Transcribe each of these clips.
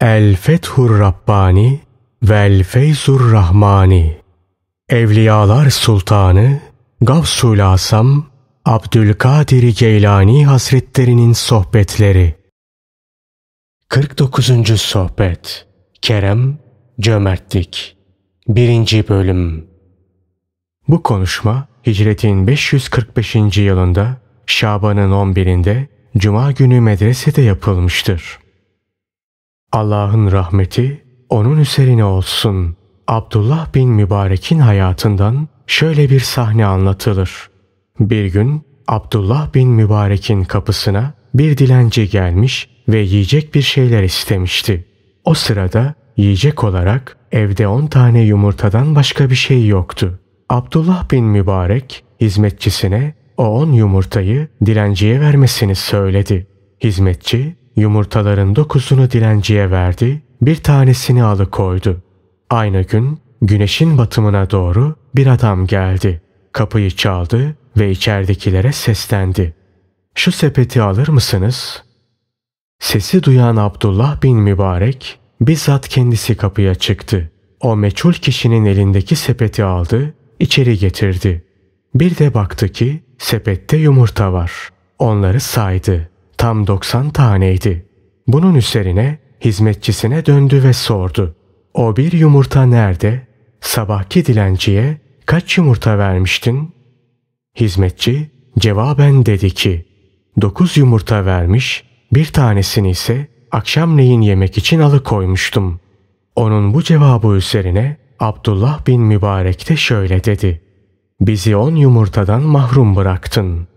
El Fethur Rabbani Vel Feyzur Rahmani Evliyalar Sultanı Gavsul Asam Abdülkadir Geylani Hazretlerinin Sohbetleri 49. Sohbet Kerem Cömertlik 1. Bölüm Bu konuşma hicretin 545. yılında Şaban'ın 11'inde Cuma günü medresede yapılmıştır. Allah'ın rahmeti onun üzerine olsun. Abdullah bin Mübarek'in hayatından şöyle bir sahne anlatılır. Bir gün Abdullah bin Mübarek'in kapısına bir dilenci gelmiş ve yiyecek bir şeyler istemişti. O sırada yiyecek olarak evde 10 tane yumurtadan başka bir şey yoktu. Abdullah bin Mübarek hizmetçisine o 10 yumurtayı dilenciye vermesini söyledi. Hizmetçi Yumurtaların dokuzunu dilenciye verdi, bir tanesini alıkoydu. Aynı gün güneşin batımına doğru bir adam geldi. Kapıyı çaldı ve içeridekilere seslendi. Şu sepeti alır mısınız? Sesi duyan Abdullah bin Mübarek bizzat kendisi kapıya çıktı. O meçhul kişinin elindeki sepeti aldı, içeri getirdi. Bir de baktı ki sepette yumurta var. Onları saydı. Tam 90 taneydi. Bunun üzerine hizmetçisine döndü ve sordu. O bir yumurta nerede? Sabahki dilenciye kaç yumurta vermiştin? Hizmetçi cevaben dedi ki, dokuz yumurta vermiş, bir tanesini ise akşamleyin yemek için alıkoymuştum. Onun bu cevabı üzerine Abdullah bin Mübarek de şöyle dedi. Bizi on yumurtadan mahrum bıraktın.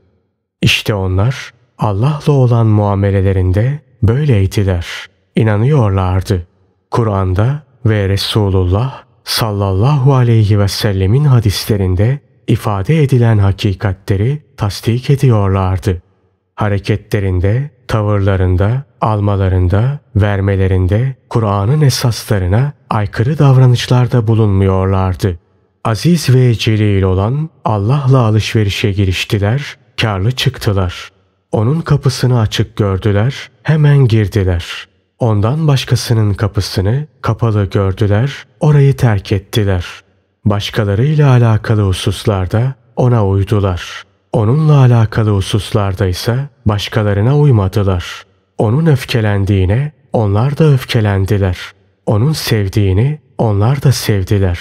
İşte onlar Allah'la olan muamelelerinde böyleydiler. İnanıyorlardı. Kur'an'da ve Resulullah sallallahu aleyhi ve sellemin hadislerinde ifade edilen hakikatleri tasdik ediyorlardı. Hareketlerinde, tavırlarında, almalarında, vermelerinde Kur'an'ın esaslarına aykırı davranışlarda bulunmuyorlardı. Aziz ve celil olan Allah'la alışverişe giriştiler, karlı çıktılar.'' Onun kapısını açık gördüler, hemen girdiler. Ondan başkasının kapısını kapalı gördüler, orayı terk ettiler. Başkalarıyla alakalı hususlarda ona uydular. Onunla alakalı hususlarda ise başkalarına uymadılar. Onun öfkelendiğine onlar da öfkelendiler. Onun sevdiğini onlar da sevdiler.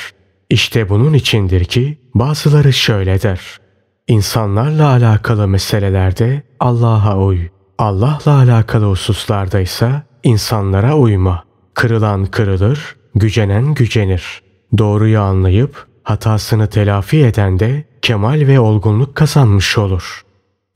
İşte bunun içindir ki bazıları şöyle der. İnsanlarla alakalı meselelerde Allah'a uy. Allah'la alakalı hususlarda ise insanlara uyma. Kırılan kırılır, gücenen gücenir. Doğruyu anlayıp hatasını telafi eden de kemal ve olgunluk kazanmış olur.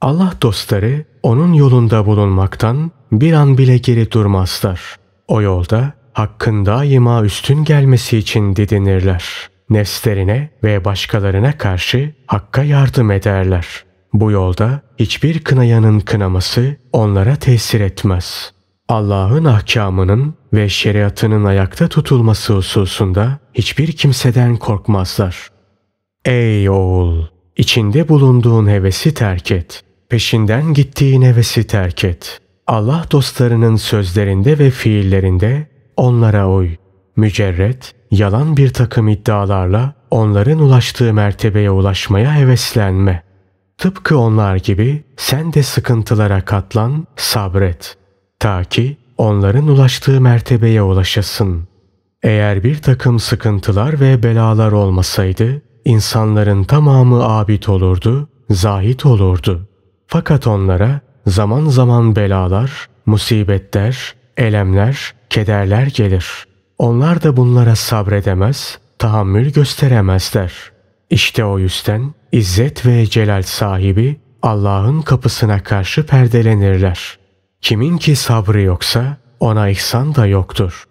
Allah dostları onun yolunda bulunmaktan bir an bile geri durmazlar. O yolda hakkın daima üstün gelmesi için didinirler.'' nefslerine ve başkalarına karşı hakka yardım ederler. Bu yolda hiçbir kınayanın kınaması onlara tesir etmez. Allah'ın ahkamının ve şeriatının ayakta tutulması hususunda hiçbir kimseden korkmazlar. Ey oğul! içinde bulunduğun hevesi terk et. Peşinden gittiğin hevesi terk et. Allah dostlarının sözlerinde ve fiillerinde onlara uy. Mücerret, yalan bir takım iddialarla onların ulaştığı mertebeye ulaşmaya heveslenme. Tıpkı onlar gibi sen de sıkıntılara katlan, sabret. Ta ki onların ulaştığı mertebeye ulaşasın. Eğer bir takım sıkıntılar ve belalar olmasaydı, insanların tamamı abid olurdu, zahit olurdu. Fakat onlara zaman zaman belalar, musibetler, elemler, kederler gelir. Onlar da bunlara sabredemez, tahammül gösteremezler. İşte o yüzden izzet ve celal sahibi Allah'ın kapısına karşı perdelenirler. Kimin ki sabrı yoksa ona ihsan da yoktur.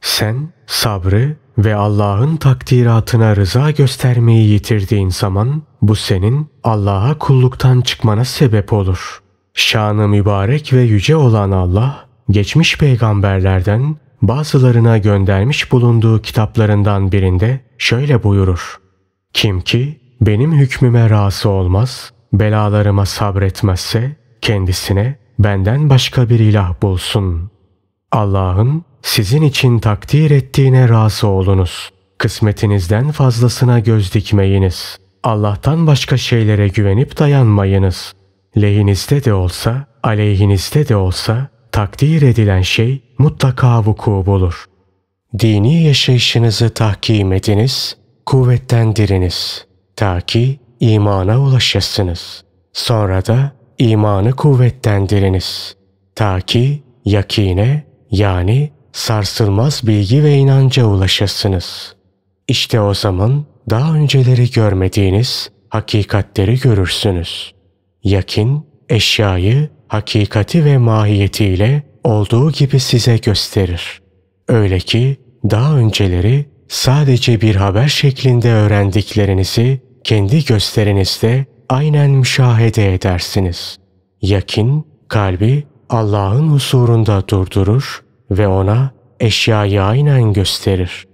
Sen sabrı ve Allah'ın takdiratına rıza göstermeyi yitirdiğin zaman bu senin Allah'a kulluktan çıkmana sebep olur. Şanı mübarek ve yüce olan Allah geçmiş peygamberlerden bazılarına göndermiş bulunduğu kitaplarından birinde şöyle buyurur. Kim ki benim hükmüme razı olmaz, belalarıma sabretmezse kendisine benden başka bir ilah bulsun. Allah'ın sizin için takdir ettiğine razı olunuz. Kısmetinizden fazlasına göz dikmeyiniz. Allah'tan başka şeylere güvenip dayanmayınız. Lehinizde de olsa, aleyhinizde de olsa takdir edilen şey mutlaka vuku bulur. Dini yaşayışınızı tahkim ediniz, kuvvetten diriniz. Ta ki imana ulaşasınız. Sonra da imanı kuvvetten diriniz. Ta ki yakine yani sarsılmaz bilgi ve inanca ulaşasınız. İşte o zaman daha önceleri görmediğiniz hakikatleri görürsünüz. Yakin, eşyayı hakikati ve mahiyetiyle olduğu gibi size gösterir. Öyle ki daha önceleri sadece bir haber şeklinde öğrendiklerinizi kendi gösterinizde aynen müşahede edersiniz. Yakin, kalbi Allah'ın huzurunda durdurur ve ona eşyayı aynen gösterir.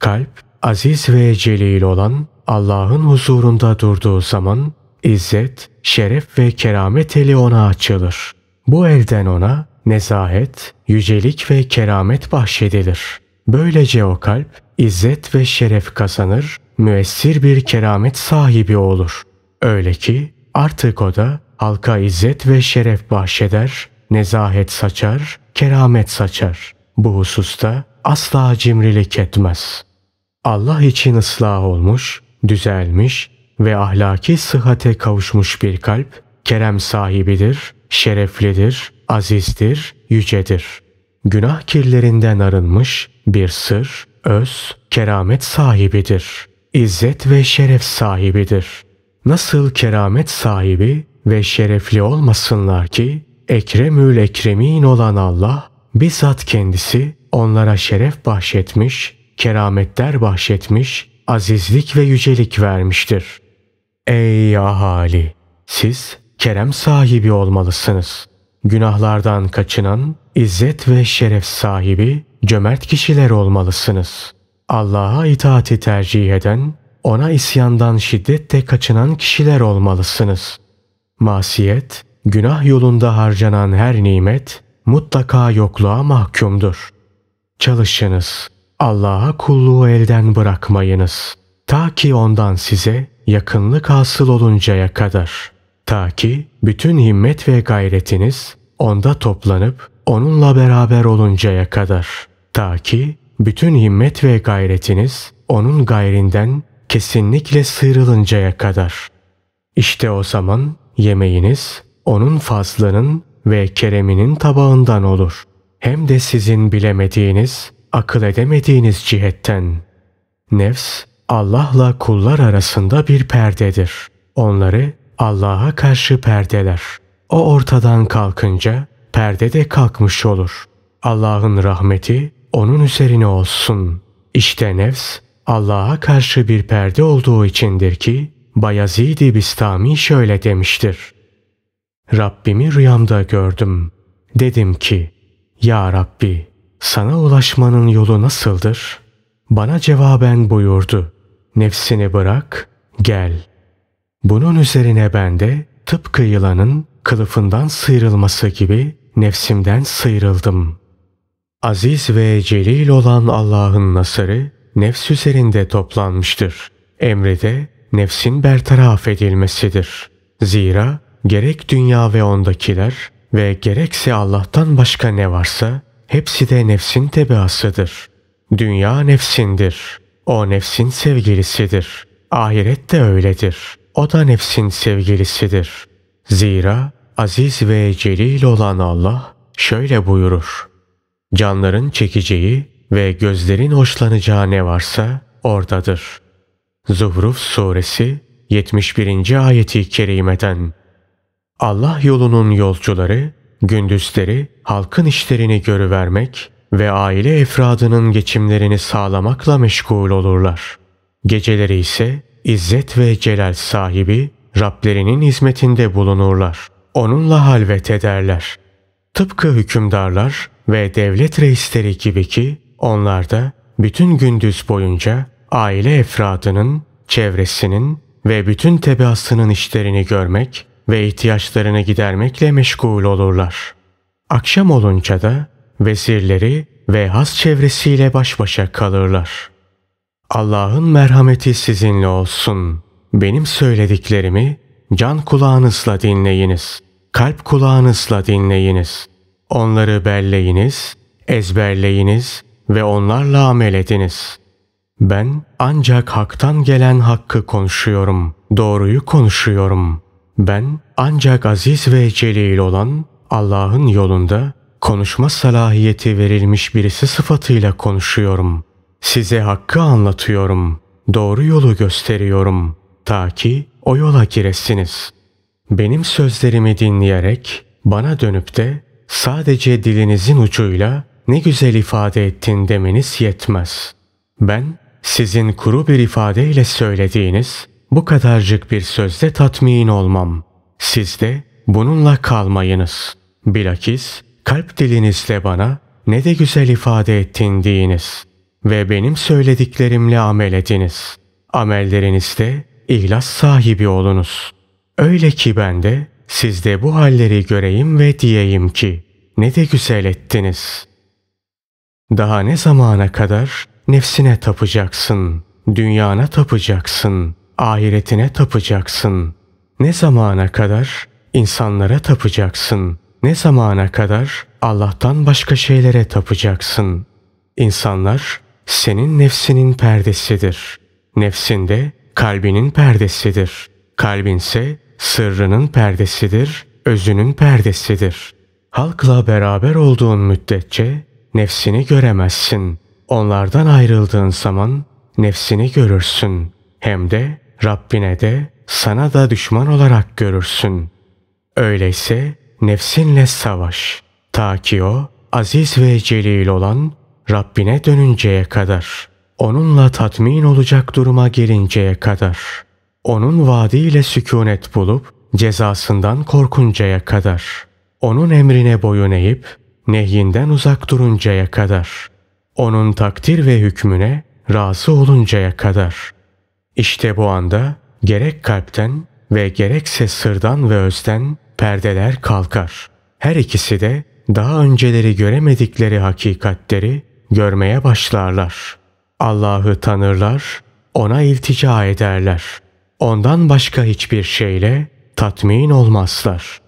Kalp, aziz ve celil olan Allah'ın huzurunda durduğu zaman İzzet, şeref ve keramet eli ona açılır. Bu elden ona nezahet, yücelik ve keramet bahşedilir. Böylece o kalp izzet ve şeref kazanır, müessir bir keramet sahibi olur. Öyle ki artık o da halka izzet ve şeref bahşeder, nezahet saçar, keramet saçar. Bu hususta asla cimrilik etmez. Allah için ıslah olmuş, düzelmiş ve ahlaki sıhhate kavuşmuş bir kalp, kerem sahibidir, şereflidir, azizdir, yücedir. Günah kirlerinden arınmış bir sır, öz, keramet sahibidir. İzzet ve şeref sahibidir. Nasıl keramet sahibi ve şerefli olmasınlar ki Ekremül Ekremin olan Allah bizzat kendisi onlara şeref bahşetmiş, kerametler bahşetmiş, azizlik ve yücelik vermiştir. Ey ahali! Siz kerem sahibi olmalısınız. Günahlardan kaçınan, izzet ve şeref sahibi, cömert kişiler olmalısınız. Allah'a itaati tercih eden, ona isyandan şiddetle kaçınan kişiler olmalısınız. Masiyet, günah yolunda harcanan her nimet mutlaka yokluğa mahkumdur. Çalışınız, Allah'a kulluğu elden bırakmayınız. Ta ki ondan size yakınlık hasıl oluncaya kadar. Ta ki bütün himmet ve gayretiniz onda toplanıp onunla beraber oluncaya kadar. Ta ki bütün himmet ve gayretiniz onun gayrinden kesinlikle sıyrılıncaya kadar. İşte o zaman yemeğiniz onun fazlının ve kereminin tabağından olur. Hem de sizin bilemediğiniz, akıl edemediğiniz cihetten. Nefs Allah'la kullar arasında bir perdedir. Onları Allah'a karşı perdeler. O ortadan kalkınca perde de kalkmış olur. Allah'ın rahmeti onun üzerine olsun. İşte nefs Allah'a karşı bir perde olduğu içindir ki Bayezid-i Bistami şöyle demiştir. Rabbimi rüyamda gördüm. Dedim ki, Ya Rabbi, sana ulaşmanın yolu nasıldır? Bana cevaben buyurdu nefsini bırak, gel. Bunun üzerine ben de tıpkı yılanın kılıfından sıyrılması gibi nefsimden sıyrıldım. Aziz ve celil olan Allah'ın nasırı nefs üzerinde toplanmıştır. Emri de nefsin bertaraf edilmesidir. Zira gerek dünya ve ondakiler ve gerekse Allah'tan başka ne varsa hepsi de nefsin tebaasıdır. Dünya nefsindir. O nefsin sevgilisidir. Ahiret de öyledir. O da nefsin sevgilisidir. Zira aziz ve celil olan Allah şöyle buyurur. Canların çekeceği ve gözlerin hoşlanacağı ne varsa oradadır. Zuhruf Suresi 71. ayeti kerimeden Allah yolunun yolcuları gündüzleri halkın işlerini görüvermek, ve aile efradının geçimlerini sağlamakla meşgul olurlar. Geceleri ise izzet ve celal sahibi Rablerinin hizmetinde bulunurlar. Onunla halvet ederler. Tıpkı hükümdarlar ve devlet reisleri gibi ki onlar da bütün gündüz boyunca aile efradının, çevresinin ve bütün tebaasının işlerini görmek ve ihtiyaçlarını gidermekle meşgul olurlar. Akşam olunca da Vezirleri ve has çevresiyle baş başa kalırlar. Allah'ın merhameti sizinle olsun. Benim söylediklerimi can kulağınızla dinleyiniz. Kalp kulağınızla dinleyiniz. Onları belleyiniz, ezberleyiniz ve onlarla amel ediniz. Ben ancak haktan gelen hakkı konuşuyorum. Doğruyu konuşuyorum. Ben ancak aziz ve celil olan Allah'ın yolunda konuşma salahiyeti verilmiş birisi sıfatıyla konuşuyorum. Size hakkı anlatıyorum. Doğru yolu gösteriyorum. Ta ki o yola giresiniz. Benim sözlerimi dinleyerek bana dönüp de sadece dilinizin ucuyla ne güzel ifade ettin demeniz yetmez. Ben sizin kuru bir ifadeyle söylediğiniz bu kadarcık bir sözde tatmin olmam. Siz de bununla kalmayınız. Bilakis kalp dilinizle bana ne de güzel ifade ettin diyiniz ve benim söylediklerimle amel ediniz. Amellerinizde ihlas sahibi olunuz. Öyle ki ben de sizde bu halleri göreyim ve diyeyim ki ne de güzel ettiniz. Daha ne zamana kadar nefsine tapacaksın, dünyana tapacaksın, ahiretine tapacaksın. Ne zamana kadar insanlara tapacaksın, ne zamana kadar Allah'tan başka şeylere tapacaksın? İnsanlar senin nefsinin perdesidir. Nefsin de kalbinin perdesidir. Kalbinse sırrının perdesidir, özünün perdesidir. Halkla beraber olduğun müddetçe nefsini göremezsin. Onlardan ayrıldığın zaman nefsini görürsün. Hem de Rabbine de sana da düşman olarak görürsün. Öyleyse nefsinle savaş. Ta ki o aziz ve celil olan Rabbine dönünceye kadar. Onunla tatmin olacak duruma gelinceye kadar. Onun vaadiyle sükunet bulup cezasından korkuncaya kadar. Onun emrine boyun eğip nehyinden uzak duruncaya kadar. Onun takdir ve hükmüne razı oluncaya kadar. İşte bu anda gerek kalpten ve gerekse sırdan ve özden perdeler kalkar. Her ikisi de daha önceleri göremedikleri hakikatleri görmeye başlarlar. Allah'ı tanırlar, ona iltica ederler. Ondan başka hiçbir şeyle tatmin olmazlar.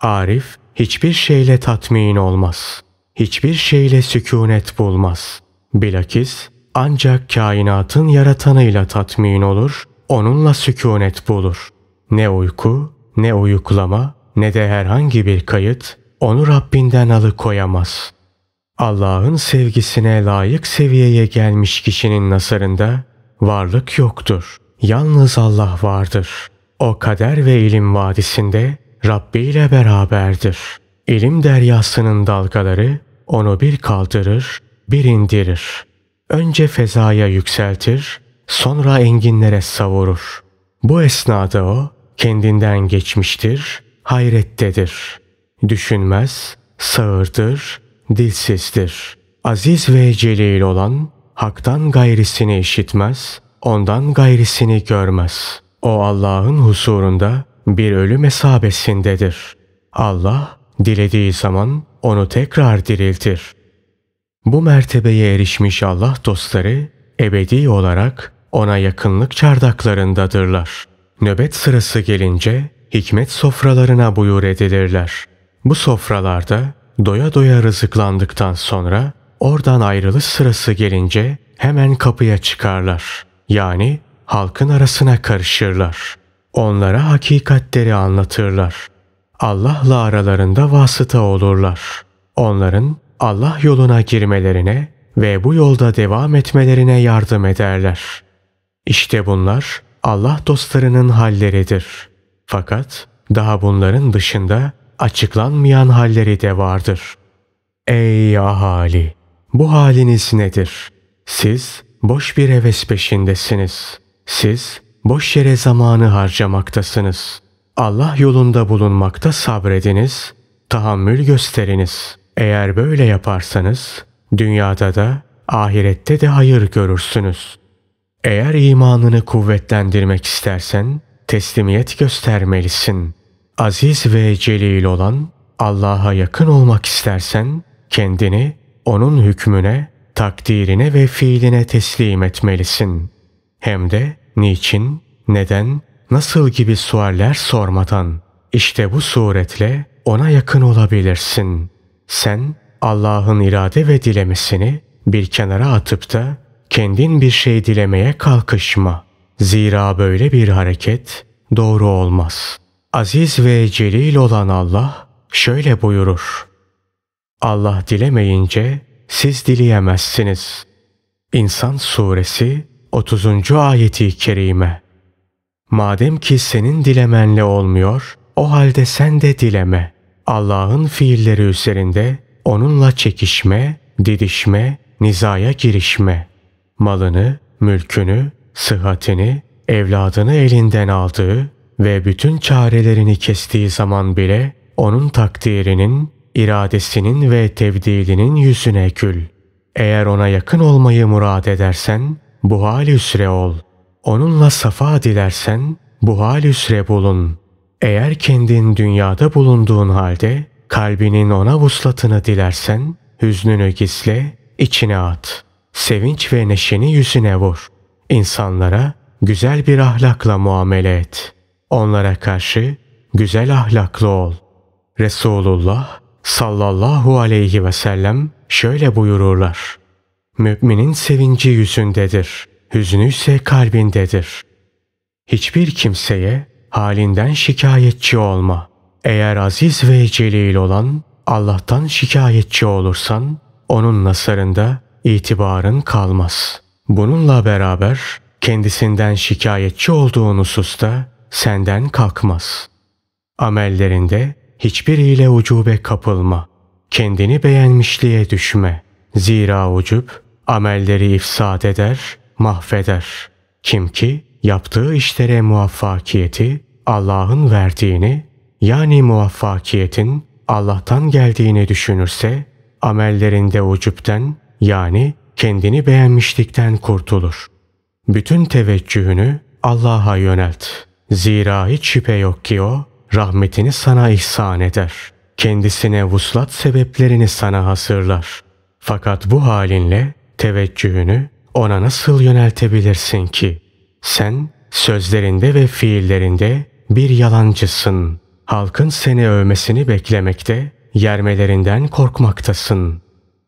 Arif hiçbir şeyle tatmin olmaz. Hiçbir şeyle sükunet bulmaz. Bilakis ancak kainatın yaratanıyla tatmin olur, onunla sükunet bulur. Ne uyku, ne uyuklama, ne de herhangi bir kayıt onu Rabbinden alıkoyamaz. Allah'ın sevgisine layık seviyeye gelmiş kişinin nazarında varlık yoktur. Yalnız Allah vardır. O kader ve ilim vadisinde Rabbi ile beraberdir. İlim deryasının dalgaları onu bir kaldırır, bir indirir. Önce fezaya yükseltir, sonra enginlere savurur. Bu esnada o kendinden geçmiştir, hayrettedir. Düşünmez, sağırdır, dilsizdir. Aziz ve celil olan haktan gayrisini işitmez, ondan gayrisini görmez. O Allah'ın huzurunda bir ölüm hesabesindedir. Allah dilediği zaman onu tekrar diriltir. Bu mertebeye erişmiş Allah dostları ebedi olarak ona yakınlık çardaklarındadırlar. Nöbet sırası gelince hikmet sofralarına buyur edilirler. Bu sofralarda doya doya rızıklandıktan sonra oradan ayrılış sırası gelince hemen kapıya çıkarlar. Yani halkın arasına karışırlar. Onlara hakikatleri anlatırlar. Allah'la aralarında vasıta olurlar. Onların Allah yoluna girmelerine ve bu yolda devam etmelerine yardım ederler. İşte bunlar Allah dostlarının halleridir.'' Fakat daha bunların dışında açıklanmayan halleri de vardır. Ey ahali! Bu haliniz nedir? Siz boş bir heves peşindesiniz. Siz boş yere zamanı harcamaktasınız. Allah yolunda bulunmakta sabrediniz, tahammül gösteriniz. Eğer böyle yaparsanız dünyada da ahirette de hayır görürsünüz. Eğer imanını kuvvetlendirmek istersen teslimiyet göstermelisin. Aziz ve celil olan Allah'a yakın olmak istersen kendini onun hükmüne, takdirine ve fiiline teslim etmelisin. Hem de niçin, neden, nasıl gibi sualler sormadan. işte bu suretle ona yakın olabilirsin. Sen Allah'ın irade ve dilemesini bir kenara atıp da kendin bir şey dilemeye kalkışma. Zira böyle bir hareket doğru olmaz. Aziz ve celil olan Allah şöyle buyurur. Allah dilemeyince siz dileyemezsiniz. İnsan Suresi 30. ayeti kerime. Madem ki senin dilemenle olmuyor, o halde sen de dileme. Allah'ın fiilleri üzerinde onunla çekişme, didişme, nizaya girişme. Malını, mülkünü, sıhhatini, evladını elinden aldığı ve bütün çarelerini kestiği zaman bile onun takdirinin, iradesinin ve tevdilinin yüzüne kül. Eğer ona yakın olmayı murad edersen bu hal üsre ol. Onunla safa dilersen bu hal üsre bulun. Eğer kendin dünyada bulunduğun halde kalbinin ona vuslatını dilersen hüznünü gizle, içine at. Sevinç ve neşeni yüzüne vur. İnsanlara güzel bir ahlakla muamele et. Onlara karşı güzel ahlaklı ol. Resulullah sallallahu aleyhi ve sellem şöyle buyururlar. Müminin sevinci yüzündedir, hüznü ise kalbindedir. Hiçbir kimseye halinden şikayetçi olma. Eğer aziz ve celil olan Allah'tan şikayetçi olursan, onun nasarında itibarın kalmaz.'' Bununla beraber kendisinden şikayetçi olduğun hususta senden kalkmaz. Amellerinde hiçbiriyle ucube kapılma. Kendini beğenmişliğe düşme. Zira ucub amelleri ifsad eder, mahveder. Kim ki yaptığı işlere muvaffakiyeti Allah'ın verdiğini yani muvaffakiyetin Allah'tan geldiğini düşünürse amellerinde ucupten yani kendini beğenmişlikten kurtulur. Bütün teveccühünü Allah'a yönelt. Zira hiç şüphe yok ki o rahmetini sana ihsan eder. Kendisine vuslat sebeplerini sana hasırlar. Fakat bu halinle teveccühünü ona nasıl yöneltebilirsin ki? Sen sözlerinde ve fiillerinde bir yalancısın. Halkın seni övmesini beklemekte, yermelerinden korkmaktasın.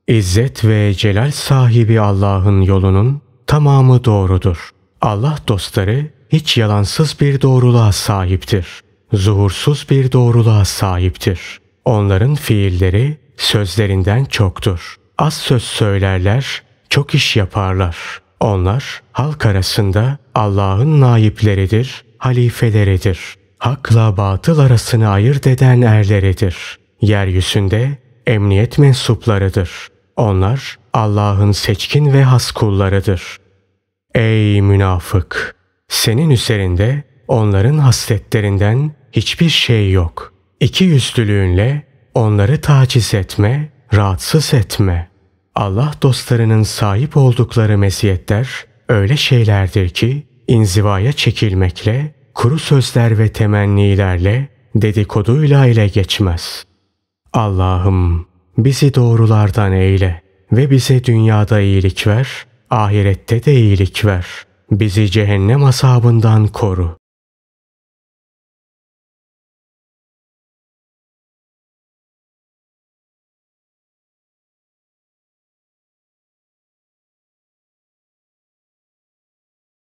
İzzet ve celal sahibi Allah'ın yolunun tamamı doğrudur. Allah dostları hiç yalansız bir doğruluğa sahiptir. Zuhursuz bir doğruluğa sahiptir. Onların fiilleri sözlerinden çoktur. Az söz söylerler, çok iş yaparlar. Onlar halk arasında Allah'ın naipleridir, halifeleridir. Hakla batıl arasını ayırt eden erleridir. Yeryüzünde emniyet mensuplarıdır. Onlar Allah'ın seçkin ve has kullarıdır. Ey münafık! Senin üzerinde onların hasletlerinden hiçbir şey yok. İki yüzlülüğünle onları taciz etme, rahatsız etme. Allah dostlarının sahip oldukları meziyetler öyle şeylerdir ki inzivaya çekilmekle, kuru sözler ve temennilerle, dedikoduyla ile geçmez. Allah'ım Bizi doğrulardan eyle ve bize dünyada iyilik ver, ahirette de iyilik ver. Bizi cehennem asabından koru.